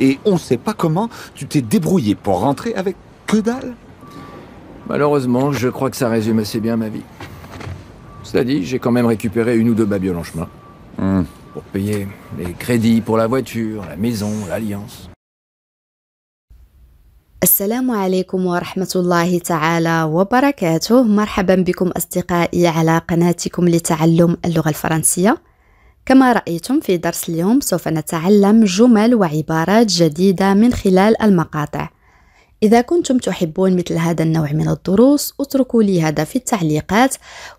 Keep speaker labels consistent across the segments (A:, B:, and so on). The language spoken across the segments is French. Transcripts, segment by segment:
A: Et on ne sait pas comment, tu t'es débrouillé pour rentrer avec que dalle Malheureusement, je crois que ça résume assez bien ma vie. Cela dit, j'ai quand même récupéré une ou deux babioles en chemin. Hmm. Pour payer les crédits pour la voiture, la maison, l'alliance.
B: السلام عليكم كما رأيتم في درس اليوم سوف نتعلم جمل وعبارات جديدة من خلال المقاطع إذا كنتم تحبون مثل هذا النوع من الدروس اتركوا لي هذا في التعليقات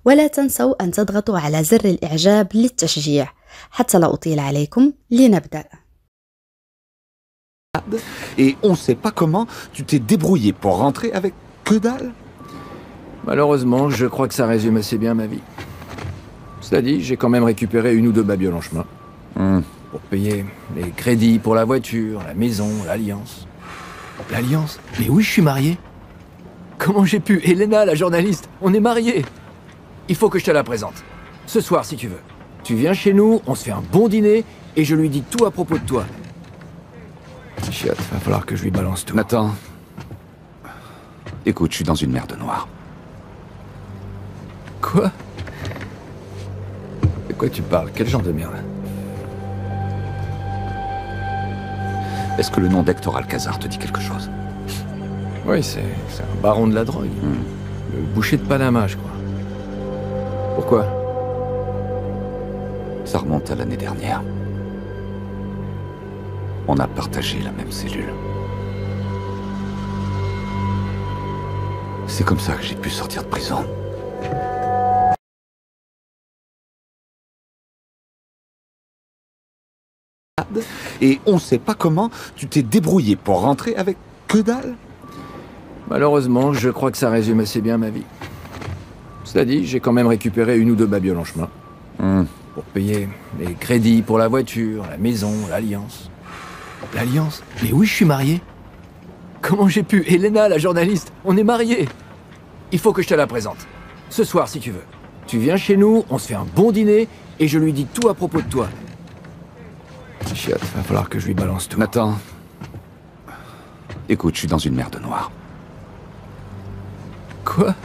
B: ولا تنسوا أن تضغطوا على زر الإعجاب للتشجيع حتى لا أطيل عليكم لنبدأ
A: Et on sait pas comment tu t'es débrouillé pour rentrer avec que dalle Malheureusement, je crois que ça résume assez bien ma vie. Cela dit, j'ai quand même récupéré une ou deux babioles en chemin. Hmm. Pour payer les crédits pour la voiture, la maison, l'alliance. L'alliance Mais oui, je suis marié. Comment j'ai pu Elena, la journaliste, on est mariés. Il faut que je te la présente. Ce soir, si tu veux. Tu viens chez nous, on se fait un bon dîner, et je lui dis tout à propos de toi. Chiotte, va falloir que je lui balance tout. Nathan. Écoute, je suis dans une merde noire. Quoi quoi tu parles Quel genre de merde Est-ce que le nom d'Hector Alcazar te dit quelque chose Oui, c'est un baron de la drogue. Hmm. Le boucher de Panama, je crois. Pourquoi Ça remonte à l'année dernière. On a partagé la même cellule.
C: C'est comme ça que j'ai pu sortir de prison. Et on ne sait pas comment tu t'es débrouillé pour rentrer avec que dalle Malheureusement, je
A: crois que ça résume assez bien ma vie. Cela dit, j'ai quand même récupéré une ou deux babioles en chemin. Hmm. Pour payer les crédits pour la voiture, la maison, l'alliance. L'alliance Mais oui, je suis marié. Comment j'ai pu Elena, la journaliste, on est mariés. Il faut que je te la présente. Ce soir, si tu veux. Tu viens chez nous, on se fait un bon dîner, et je lui dis tout à propos de toi. Il Va falloir que je lui balance tout. Nathan. Écoute, je suis dans une merde noire. Quoi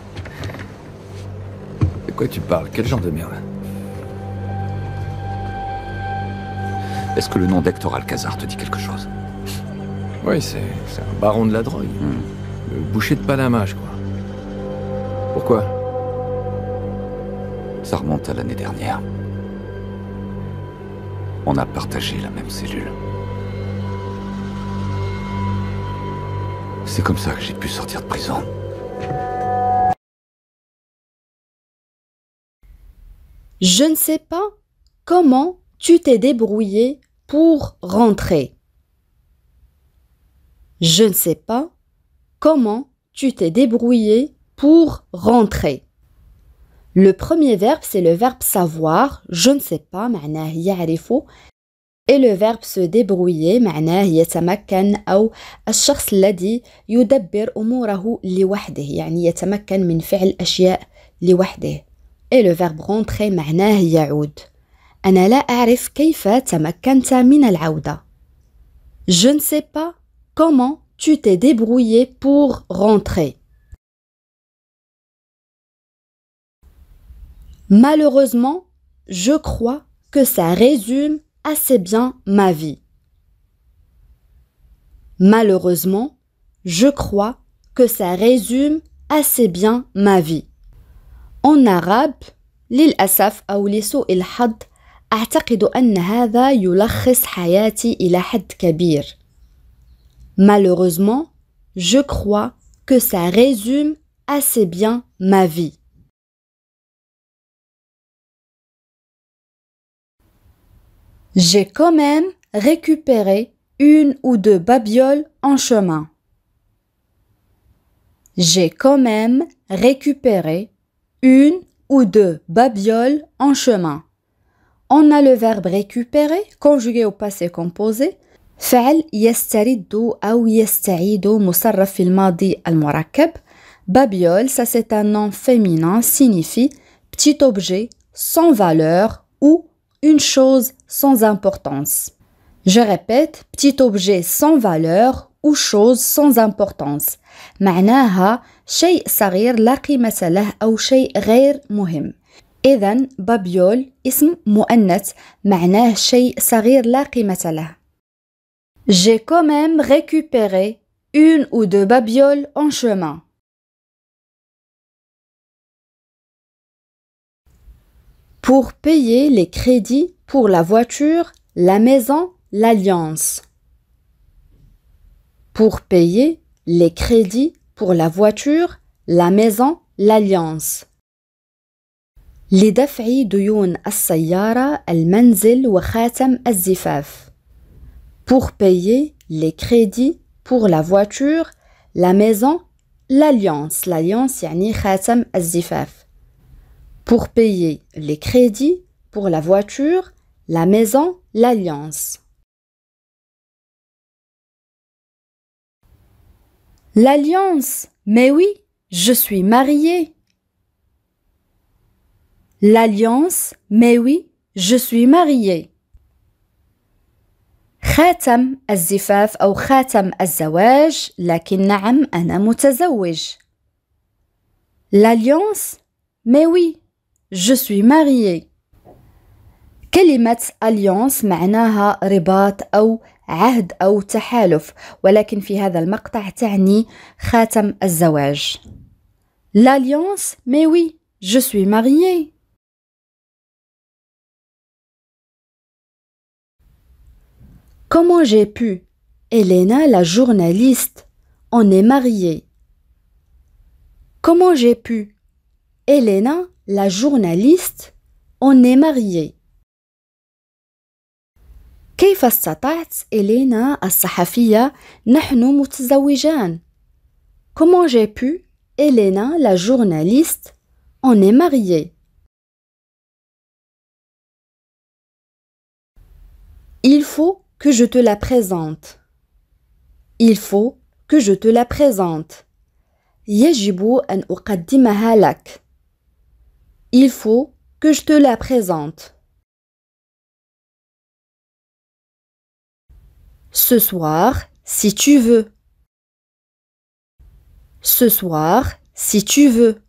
A: De quoi tu parles Quel genre de merde Est-ce que le nom d'Hector Alcazar te dit quelque chose Oui, c'est un baron de la drogue. Hmm. Le boucher de Panama, je crois. Pourquoi Ça remonte à l'année dernière. On a partagé la même cellule.
C: C'est comme ça que j'ai pu sortir de prison. Je ne
B: sais pas comment tu t'es débrouillé pour rentrer. Je ne sais pas comment tu t'es débrouillé pour rentrer. Le premier verbe, c'est le verbe savoir, je ne sais pas, معناه يعرف. Et le verbe se débrouiller, معناه يتمكن أو الشخص الذي يدبر أموره لوحده، يعني يتمكن من فعل أشياء لوحده. Et le verbe rentrer, معناه يعود. أنا لا أعرف كيف تمكنت من Je ne sais pas comment tu t'es débrouillé pour rentrer.
C: Malheureusement,
B: je crois que ça résume assez bien ma vie. Malheureusement, je crois que ça résume assez bien ma vie. En arabe, للأسف أو لسوء الحظ أعتقد هذا يلخص حياتي Malheureusement, je crois que ça résume
C: assez bien ma vie.
B: J'ai quand même récupéré une ou deux babioles en chemin. J'ai quand même récupéré une ou deux babioles en chemin. On a le verbe récupérer conjugué au passé composé. فعل يسترد أو يستعيد مصرف في الماضي المركب. Babiole, ça c'est un nom féminin, signifie petit objet sans valeur ou une chose sans importance. Je répète, petit objet sans valeur ou chose sans importance. معناها شيء صغير لا قيمة له أو شيء غير مهم. إذا بابيول اسم مؤنث معناه شيء صغير لا قيمة له. J'ai quand même récupéré une ou deux babioles en chemin. pour payer les crédits pour la voiture, la maison, l'alliance. Pour payer les crédits pour la voiture, la maison, l'alliance. لدفع ديون السيارة المنزل pour payer les crédits pour la voiture, la maison, l'alliance. L'alliance يعني pour payer les crédits pour la voiture, la maison, l'alliance.
C: L'alliance Mais oui,
B: je suis mariée. L'alliance Mais oui, je suis mariée. خاتم الزفاف أو خاتم الزواج لكن نعم أنا متزوج. L'alliance Mais oui, Je suis marié. كلمة أليونس معناها رباط أو عهد أو تحالف ولكن في هذا المقطع تعني خاتم الزواج L'alliance Mais oui, je suis marié.
C: Comment j'ai pu
B: Elena, la journaliste, on est mariée. Comment j'ai pu Elena, La journaliste On est mariée. كيف استطعت إلينا الصحفية نحن Comment j'ai pu Elena, la journaliste, on est mariée?
C: Il faut que je te la présente.
B: Il faut que je te la présente. يجب il faut que je te la présente. Ce soir, si tu veux. Ce soir, si tu veux.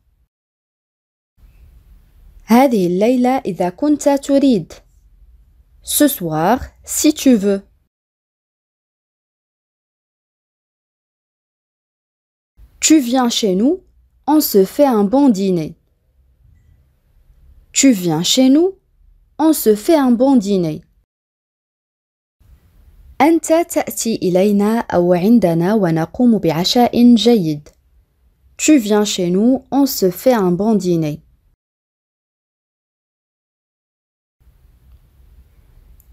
B: et la إذا كنت تريد. Ce soir, si tu veux.
C: Tu viens chez nous,
B: on se fait un bon dîner. Tu viens chez nous On se fait un bon dîner. Tu viens chez nous, on se fait un bon dîner.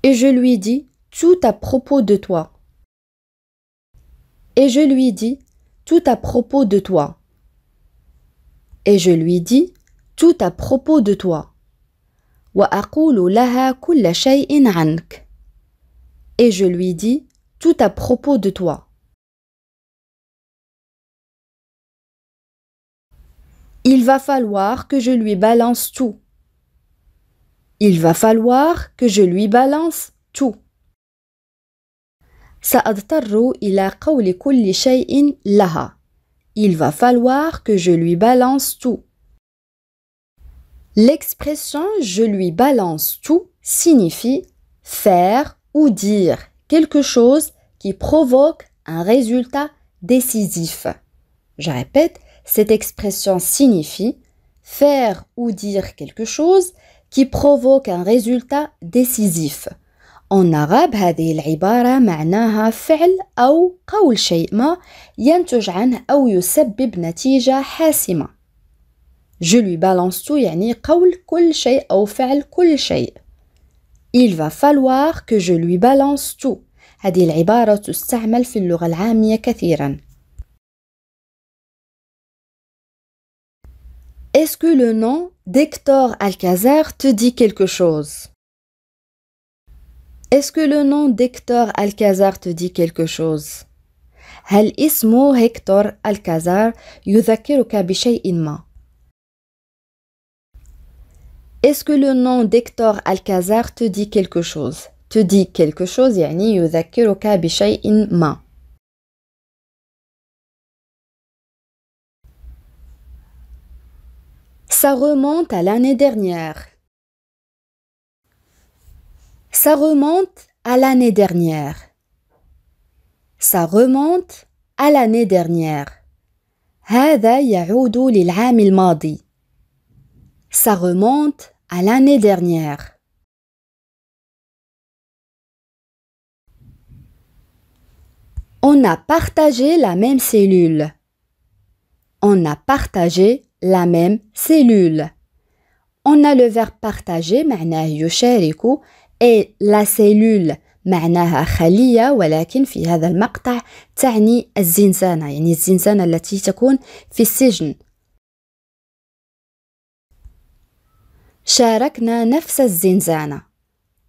B: Et je lui dis tout à propos de toi. Et je lui dis tout à propos de toi. Et je lui dis tout à propos de toi. Et je lui dis tout
C: à propos de toi.
B: Il va falloir que je lui balance tout. Il va falloir que je lui balance tout. سأضطر Il va falloir que je lui balance tout. L'expression je lui balance tout signifie faire ou dire quelque chose qui provoque un résultat décisif. Je répète, cette expression signifie faire ou dire quelque chose qui provoque un résultat décisif. En arabe, هذه العبارة معناها فعل أو قول شيء ما ينتج عنه أو يسبب Je lui balance tout يعني قول كل شيء أو فعل كل شيء. Il va falloir que je lui balance tout. هذه العبارة تستعمل في اللغة العامية كثيرا. Est-ce que le nom d'Hector Alcazar te dit quelque chose Est-ce que le nom d'Hector Alcazar te dit quelque chose هل اسم هكتور الكازار يذكرك بشيء ما؟ Est-ce que le nom d'Hector Alcazar te dit quelque chose Te dit quelque chose, يعني Ça remonte à l'année dernière. Ça remonte à l'année dernière. Ça remonte à l'année dernière. هذا يعود للعام الماضي. Ça remonte à l'année dernière. On a partagé la même cellule. On a partagé la même cellule. On a le verbe partager, معناه يشارك, et la cellule, معناها خلية ولكن في هذا المقطع تعني الزنزانة يعني الزنزانة التي تكون في السجن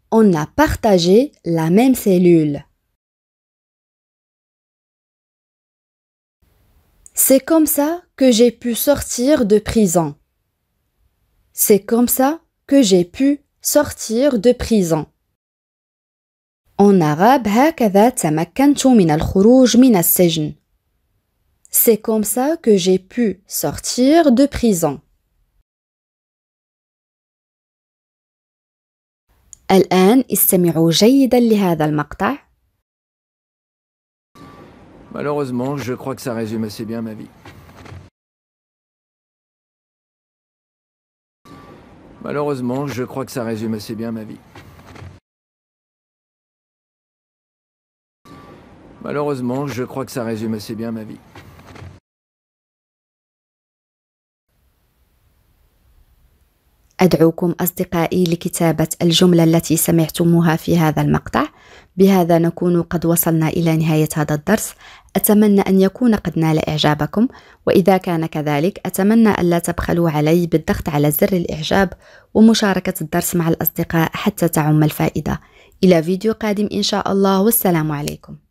C: On a partagé la même cellule. C'est comme ça que j'ai pu
B: sortir de prison. C'est comme ça que j'ai pu sortir de prison. En arabe, هكذا تمكنت من الخروج C'est comme ça que j'ai pu
C: sortir de prison. Malheureusement,
A: je crois que ça résume assez bien ma vie.
C: Malheureusement, je crois que ça résume assez bien ma vie. Malheureusement, je crois que ça résume assez bien ma vie.
B: أدعوكم أصدقائي لكتابة الجملة التي سمعتموها في هذا المقطع بهذا نكون قد وصلنا إلى نهاية هذا الدرس أتمنى أن يكون قد نال إعجابكم وإذا كان كذلك أتمنى ألا تبخلوا علي بالضغط على زر الإعجاب ومشاركة الدرس مع الأصدقاء حتى تعم الفائدة إلى فيديو قادم إن شاء الله والسلام عليكم